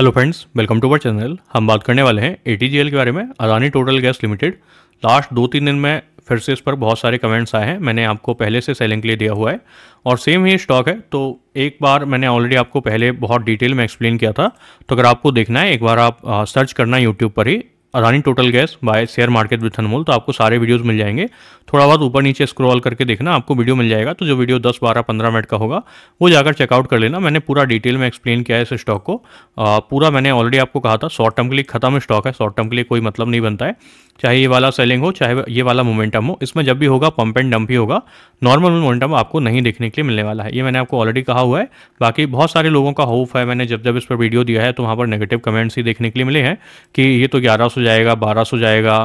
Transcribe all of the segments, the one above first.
hello friends welcome to our channel हम बात करने वाले हैं ए के बारे में Adani total gas limited last दो तीन दिन में फिर से इस पर बहुत सारे कमेंट्स आए हैं मैंने आपको पहले से सेलिंग के लिए दिया हुआ है और सेम ही स्टॉक है तो एक बार मैंने ऑलरेडी आपको पहले बहुत डिटेल में एक्सप्लेन किया था तो अगर आपको देखना है एक बार आप सर्च करना है यूट्यूब पर ही Adani total gas buy share market with Anmol तो आपको सारे वीडियोस मिल जाएंगे थोड़ा बहुत ऊपर नीचे स्क्रॉल करके देखना आपको वीडियो मिल जाएगा तो जो वीडियो 10 12 15 मिनट का होगा वो जाकर चेकआउट कर लेना मैंने पूरा डिटेल में एक्सप्लेन किया है इस स्टॉक को आ, पूरा मैंने ऑलरेडी आपको कहा था शॉर्ट टर्म के लिए खत्म स्टॉक है शॉर्ट टर्म के लिए कोई मतलब नहीं बनता है चाहे ये वाला सेलिंग हो चाहे ये वाला मोमेंटम हो इसमें जब भी होगा पंप एंड डंप ही होगा नॉर्मल मोमेंटम आपको नहीं देखने के लिए मिलने वाला है ये मैंने आपको ऑलरेडी कहा हुआ है बाकी बहुत सारे लोगों का होप है मैंने जब जब इस पर वीडियो दिया है तो वहाँ पर नेगेटिव कमेंट्स ही देखने के लिए मिले हैं कि ये तो ग्यारह जाएगा बारह सौ जाएगा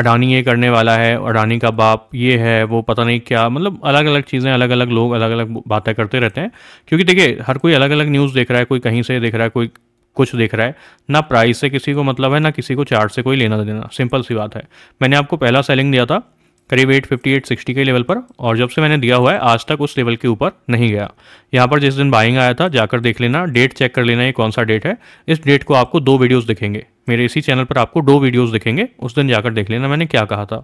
अडानी ये करने वाला है अडानी का बाप ये है वो पता नहीं क्या मतलब अलग अलग चीज़ें अलग अलग लोग अलग अलग बातें करते रहते हैं क्योंकि देखिए हर कोई अलग अलग न्यूज़ देख रहा है कोई कहीं से देख रहा है कोई कुछ देख रहा है ना प्राइस से किसी को मतलब है ना किसी को चार्ट से कोई लेना देना सिंपल सी बात है मैंने आपको पहला सेलिंग दिया था करीब एट फिफ्टी एट सिक्सटी के लेवल पर और जब से मैंने दिया हुआ है आज तक उस लेवल के ऊपर नहीं गया यहाँ पर जिस दिन बाइंग आया था जाकर देख लेना डेट चेक कर लेना ये कौन सा डेट है इस डेट को आपको दो वीडियोस दिखेंगे मेरे इसी चैनल पर आपको दो वीडियोस दिखेंगे उस दिन जाकर देख लेना मैंने क्या कहा था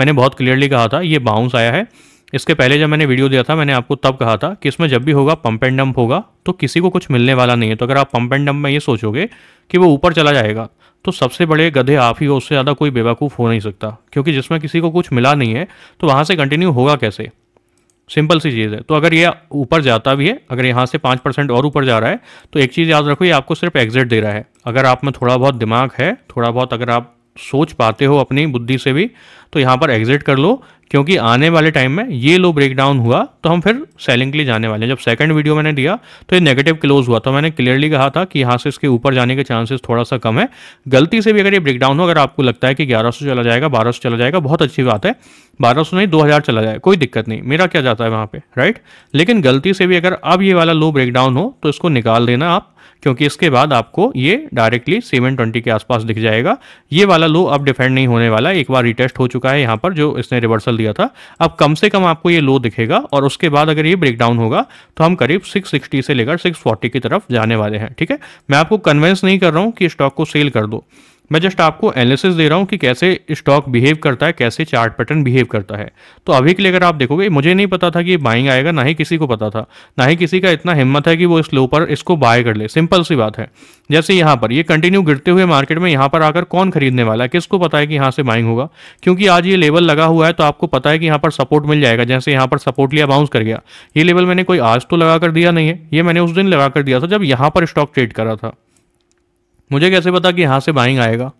मैंने बहुत क्लियरली कहा था ये बाउंस आया है इसके पहले जब मैंने वीडियो दिया था मैंने आपको तब कहा था कि इसमें जब भी होगा पंप एंड डंप होगा तो किसी को कुछ मिलने वाला नहीं है तो अगर आप पंप एंड डंप में ये सोचोगे कि वो ऊपर चला जाएगा तो सबसे बड़े गधे आप ही हो उससे ज़्यादा कोई बेवकूफ़ हो नहीं सकता क्योंकि जिसमें किसी को कुछ मिला नहीं है तो वहाँ से कंटिन्यू होगा कैसे सिंपल सी चीज़ है तो अगर ये ऊपर जाता भी है अगर यहाँ से पाँच परसेंट और ऊपर जा रहा है तो एक चीज़ याद रखो ये आपको सिर्फ एग्जिट दे रहा है अगर आप में थोड़ा बहुत दिमाग है थोड़ा बहुत अगर आप सोच पाते हो अपनी बुद्धि से भी तो यहाँ पर एग्जिट कर लो क्योंकि आने वाले टाइम में ये लो ब्रेकडाउन हुआ तो हम फिर सेलिंग के लिए जाने वाले हैं जब सेकंड वीडियो मैंने दिया तो ये नेगेटिव क्लोज हुआ तो मैंने क्लियरली कहा था कि यहाँ से इसके ऊपर जाने के चांसेस थोड़ा सा कम है गलती से भी अगर ये ब्रेकडाउन हो अगर आपको लगता है कि ग्यारह चला जाएगा बारह चला जाएगा बहुत अच्छी बात है बारह सौ नहीं दो हज़ार चला जाए कोई दिक्कत नहीं मेरा क्या जाता है वहाँ पे राइट लेकिन गलती से भी अगर अब ये वाला लो ब्रेकडाउन हो तो इसको निकाल देना आप क्योंकि इसके बाद आपको ये डायरेक्टली सेवन ट्वेंटी के आसपास दिख जाएगा ये वाला लो अब डिफेंड नहीं होने वाला एक बार रिटेस्ट हो चुका है यहाँ पर जो इसने रिवर्सल दिया था अब कम से कम आपको ये लो दिखेगा और उसके बाद अगर ये ब्रेकडाउन होगा तो हम करीब सिक्स सिक्सटी से लेकर सिक्स फोर्टी की तरफ जाने वाले हैं ठीक है मैं आपको कन्वेंस नहीं कर रहा हूँ कि स्टॉक को सेल कर दो मैं जस्ट आपको एनालिसिस दे रहा हूँ कि कैसे स्टॉक बिहेव करता है कैसे चार्ट पैटर्न बिहेव करता है तो अभी के लिए अगर आप देखोगे मुझे नहीं पता था कि ये बाइंग आएगा ना ही किसी को पता था ना ही किसी का इतना हिम्मत है कि वो इस लो पर इसको बाय कर ले सिंपल सी बात है जैसे यहाँ पर ये कंटिन्यू गिरते हुए मार्केट में यहाँ पर आकर कौन खरीदने वाला है किसको पता है कि यहाँ से बाइंग होगा क्योंकि आज ये लेवल लगा हुआ है तो आपको पता है कि यहाँ पर सपोर्ट मिल जाएगा जैसे यहाँ पर सपोर्ट लिया बाउंस कर गया ये लेवल मैंने कोई आज तो लगा कर दिया नहीं है ये मैंने उस दिन लगा कर दिया था जब यहाँ पर स्टॉक ट्रेड करा था मुझे कैसे पता कि यहाँ से बाइंग आएगा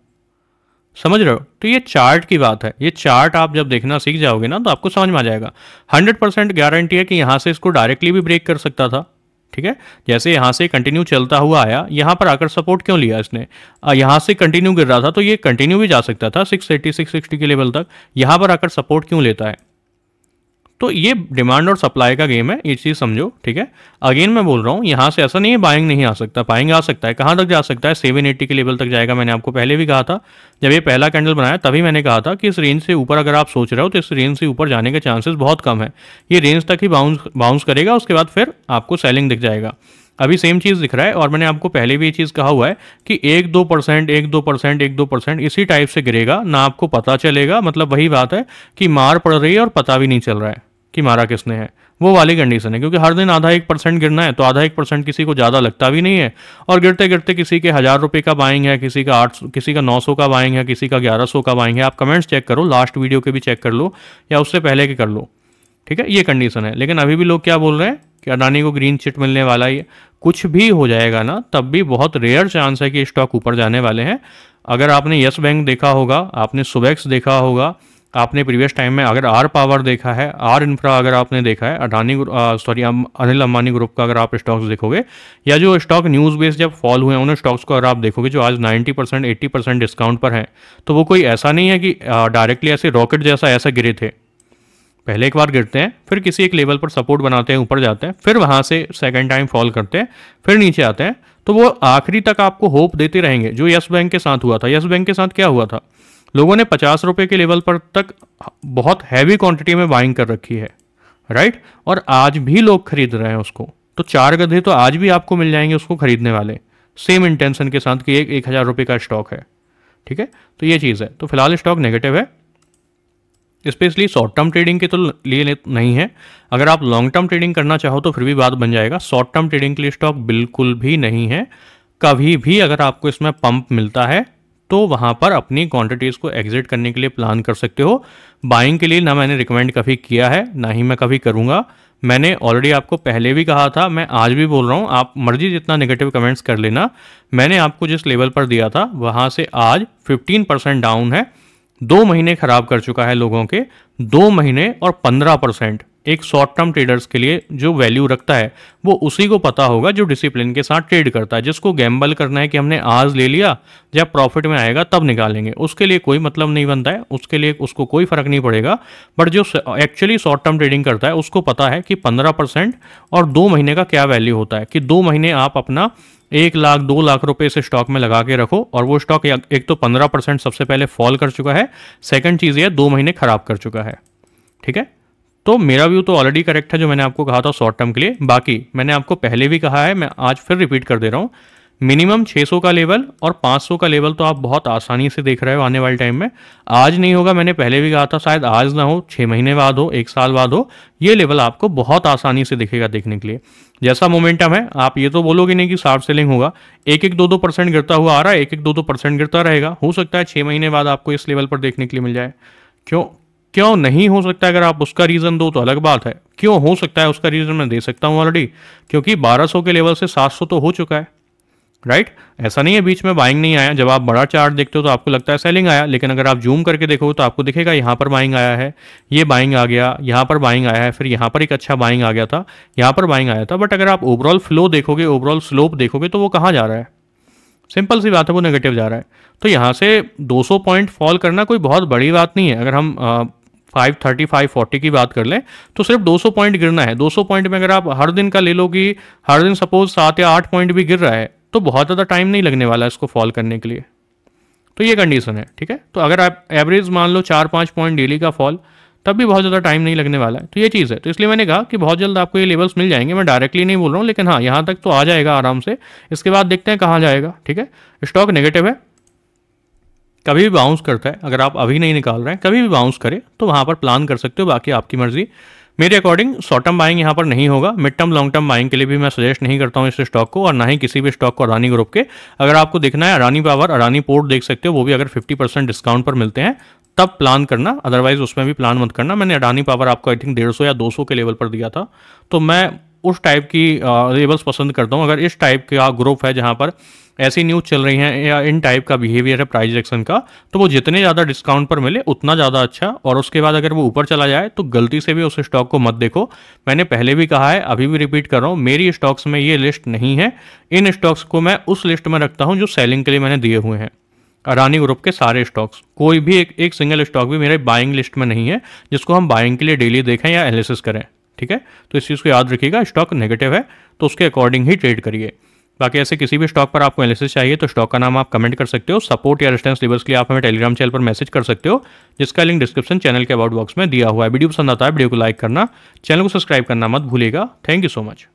समझ रहे हो तो ये चार्ट की बात है ये चार्ट आप जब देखना सीख जाओगे ना तो आपको समझ में आ जाएगा हंड्रेड परसेंट गारंटी है कि यहाँ से इसको डायरेक्टली भी ब्रेक कर सकता था ठीक है जैसे यहाँ से कंटिन्यू चलता हुआ आया यहाँ पर आकर सपोर्ट क्यों लिया इसने यहाँ से कंटिन्यू गिर रहा था तो ये कंटिन्यू भी जा सकता था सिक्स एट्टी सिक्स सिक्सटी के लेवल तक यहाँ पर आकर सपोर्ट क्यों लेता है तो ये डिमांड और सप्लाई का गेम है ये चीज़ समझो ठीक है अगेन मैं बोल रहा हूँ यहाँ से ऐसा नहीं है बाइंग नहीं आ सकता बाइंग आ सकता है कहाँ तक जा सकता है सेवन एट्टी के लेवल तक जाएगा मैंने आपको पहले भी कहा था जब ये पहला कैंडल बनाया तभी मैंने कहा था कि इस रेंज से ऊपर अगर आप सोच रहे हो तो इस रेंज से ऊपर जाने के चांसेस बहुत कम है ये रेंज तक ही बाउंस बाउंस करेगा उसके बाद फिर आपको सेलिंग दिख जाएगा अभी सेम चीज़ दिख रहा है और मैंने आपको पहले भी ये चीज़ कहा हुआ है कि एक दो परसेंट एक दो परसेंट एक दो परसेंट इसी टाइप से गिरेगा ना आपको पता चलेगा मतलब वही बात है कि मार पड़ रही है और पता भी नहीं चल रहा है कि मारा किसने है वो वाली कंडीशन है क्योंकि हर दिन आधा एक परसेंट गिरना है तो आधा एक परसेंट किसी को ज़्यादा लगता भी नहीं है और गिरते गिरते किसी के हज़ार रुपये का बाइंग है किसी का आठ किसी का नौ सौ का बाइंग है किसी का ग्यारह सौ का बाइंग है आप कमेंट्स चेक करो लास्ट वीडियो के भी चेक कर लो या उससे पहले के कर लो ठीक है ये कंडीशन है लेकिन अभी भी लोग क्या बोल रहे हैं कि अडानी को ग्रीन चिट मिलने वाला ये कुछ भी हो जाएगा ना तब भी बहुत रेयर चांस है कि स्टॉक ऊपर जाने वाले हैं अगर आपने यस बैंक देखा होगा आपने सुबैक्स देखा होगा आपने प्रीवियस टाइम में अगर आर पावर देखा है आर इंफ्रा अगर आपने देखा है अडानी सॉरी अनिल अंबानी ग्रुप का अगर आप स्टॉक्स देखोगे या जो स्टॉक न्यूज़ बेस जब फॉल हुए हैं उन स्टॉक्स को अगर आप देखोगे जो आज 90 परसेंट एट्टी परसेंट डिस्काउंट पर हैं तो वो कोई ऐसा नहीं है कि डायरेक्टली ऐसे रॉकेट जैसा ऐसा गिरे थे पहले एक बार गिरते हैं फिर किसी एक लेवल पर सपोर्ट बनाते हैं ऊपर जाते हैं फिर वहाँ से सेकेंड टाइम फॉल करते हैं फिर नीचे आते हैं तो वो आखिरी तक आपको होप देते रहेंगे जो यस बैंक के साथ हुआ था यस बैंक के साथ क्या हुआ था लोगों ने पचास रुपये के लेवल पर तक बहुत हैवी क्वांटिटी में बाइंग कर रखी है राइट और आज भी लोग खरीद रहे हैं उसको तो चार गधे तो आज भी आपको मिल जाएंगे उसको खरीदने वाले सेम इंटेंशन के साथ कि एक एक हज़ार रुपये का स्टॉक है ठीक है तो ये चीज़ है तो फिलहाल स्टॉक नेगेटिव है स्पेशली शॉर्ट टर्म ट्रेडिंग के तो लिए नहीं है अगर आप लॉन्ग टर्म ट्रेडिंग करना चाहो तो फिर भी बात बन जाएगा शॉर्ट टर्म ट्रेडिंग के लिए स्टॉक बिल्कुल भी नहीं है कभी भी अगर आपको इसमें पंप मिलता है तो वहाँ पर अपनी क्वांटिटीज़ को एग्जिट करने के लिए प्लान कर सकते हो बाइंग के लिए ना मैंने रिकमेंड कभी किया है ना ही मैं कभी करूँगा मैंने ऑलरेडी आपको पहले भी कहा था मैं आज भी बोल रहा हूँ आप मर्जी जितना नेगेटिव कमेंट्स कर लेना मैंने आपको जिस लेवल पर दिया था वहाँ से आज 15 परसेंट डाउन है दो महीने ख़राब कर चुका है लोगों के दो महीने और 15 परसेंट एक शॉर्ट टर्म ट्रेडर्स के लिए जो वैल्यू रखता है वो उसी को पता होगा जो डिसिप्लिन के साथ ट्रेड करता है जिसको गैम्बल करना है कि हमने आज ले लिया जब प्रॉफिट में आएगा तब निकालेंगे उसके लिए कोई मतलब नहीं बनता है उसके लिए उसको कोई फर्क नहीं पड़ेगा बट जो एक्चुअली शॉर्ट टर्म ट्रेडिंग करता है उसको पता है कि पंद्रह और दो महीने का क्या वैल्यू होता है कि दो महीने आप अपना एक लाख दो लाख रुपए इस स्टॉक में लगा के रखो और वो स्टॉक एक तो पंद्रह परसेंट सबसे पहले फॉल कर चुका है सेकंड चीज़ यह दो महीने खराब कर चुका है ठीक है तो मेरा व्यू तो ऑलरेडी करेक्ट है जो मैंने आपको कहा था शॉर्ट टर्म के लिए बाकी मैंने आपको पहले भी कहा है मैं आज फिर रिपीट कर दे रहा हूँ मिनिमम 600 का लेवल और 500 का लेवल तो आप बहुत आसानी से देख रहे हो आने वाले टाइम में आज नहीं होगा मैंने पहले भी कहा था शायद आज ना हो छः महीने बाद हो एक साल बाद हो ये लेवल आपको बहुत आसानी से दिखेगा देखने के लिए जैसा मोमेंटम है आप ये तो बोलोगे नहीं कि शार्प सेलिंग होगा एक एक दो दो परसेंट गिरता हुआ आ रहा है एक एक दो दो परसेंट गिरता रहेगा हो सकता है छः महीने बाद आपको इस लेवल पर देखने के लिए मिल जाए क्यों क्यों नहीं हो सकता अगर आप उसका रीज़न दो तो अलग बात है क्यों हो सकता है उसका रीज़न मैं दे सकता हूँ ऑलरेडी क्योंकि 1200 के लेवल से 700 तो हो चुका है राइट ऐसा नहीं है बीच में बाइंग नहीं आया जब आप बड़ा चार्ट देखते हो तो आपको लगता है सेलिंग आया लेकिन अगर आप जूम करके देखो तो आपको दिखेगा यहाँ पर बाइंग आया है ये बाइंग आ गया यहाँ पर बाइंग आया है फिर यहाँ पर एक अच्छा बाइंग आ गया था यहाँ पर बाइंग आया था बट अगर आप ओवरऑल फ्लो देखोगे ओवरऑल स्लोप देखोगे तो वो कहाँ जा रहा है सिंपल सी बात है वो नेगेटिव जा रहा है तो यहाँ से 200 पॉइंट फॉल करना कोई बहुत बड़ी बात नहीं है अगर हम फाइव थर्टी फाइव फोर्टी की बात कर लें तो सिर्फ दो सौ पॉइंट गिरना है दो सौ पॉइंट में अगर आप हर दिन का ले लो कि हर दिन सपोज सात या आठ पॉइंट भी गिर रहा है तो बहुत ज़्यादा टाइम नहीं लगने वाला इसको फॉल करने के लिए तो ये कंडीशन है ठीक है तो अगर आप एवरेज मान लो चार पाँच पॉइंट डेली का फॉल तब भी बहुत ज़्यादा टाइम नहीं लगने वाला है तो ये चीज़ है तो इसलिए मैंने कहा कि बहुत जल्द आपको ये लेवल्स मिल जाएंगे मैं डायरेक्टली नहीं बोल रहा हूँ लेकिन हाँ यहाँ तक तो आ जाएगा आराम से इसके बाद देखते हैं कहाँ जाएगा ठीक है स्टॉक नेगेटिव है कभी भी बाउंस करता है अगर आप अभी नहीं निकाल रहे हैं कभी भी बाउंस करें तो वहाँ पर प्लान कर सकते हो बाकी आपकी मर्जी मेरे अकॉर्डिंग शॉर्ट टर्म बाइंग यहाँ पर नहीं होगा mid term long term buying के लिए भी मैं सजेस्ट नहीं करता हूँ इस स्टॉक को और ना ही किसी भी स्टॉक को अडानी ग्रुप के अगर आपको देखना है अडानी पावर अडानी पोर्ट देख सकते हो वो भी अगर 50 परसेंट डिस्काउंट पर मिलते हैं तब प्लान करना अदरवाइज उसमें भी प्लान मत करना मैंने अडानी पावर आपको आई थिंक डेढ़ या दो के लेवल पर दिया था तो मैं उस टाइप की लेबल्स पसंद करता हूँ अगर इस टाइप का ग्रुप है जहाँ पर ऐसी न्यूज़ चल रही हैं या इन टाइप का बिहेवियर है प्राइज एक्शन का तो वो जितने ज़्यादा डिस्काउंट पर मिले उतना ज़्यादा अच्छा और उसके बाद अगर वो ऊपर चला जाए तो गलती से भी उस स्टॉक को मत देखो मैंने पहले भी कहा है अभी भी रिपीट कर रहा हूँ मेरी स्टॉक्स में ये लिस्ट नहीं है इन स्टॉक्स को मैं उस लिस्ट में रखता हूँ जो सेलिंग के लिए मैंने दिए हुए हैं अरानी ग्रुप के सारे स्टॉक्स कोई भी एक एक सिंगल स्टॉक भी मेरे बाइंग लिस्ट में नहीं है जिसको हम बाइंग के लिए डेली देखें या एनालिसिस करें ठीक है तो इस चीज़ को याद रखिएगा स्टॉक नेगेटिव है तो उसके अकॉर्डिंग ही ट्रेड करिए बाकी ऐसे किसी भी स्टॉक पर आपको एनालिसिस चाहिए तो स्टॉक का नाम आप कमेंट कर सकते हो सपोर्ट या रिस्टेंस लेवल्स के लिए आप हमें टेलीग्राम चैनल पर मैसेज कर सकते हो जिसका लिंक डिस्क्रिप्शन चैनल के अबाउट बॉक्स में दिया हुआ है वीडियो पसंद आता है वीडियो को लाइक करना चैनल को सब्सक्राइब करना मत भूलेगा थैंक यू सो मच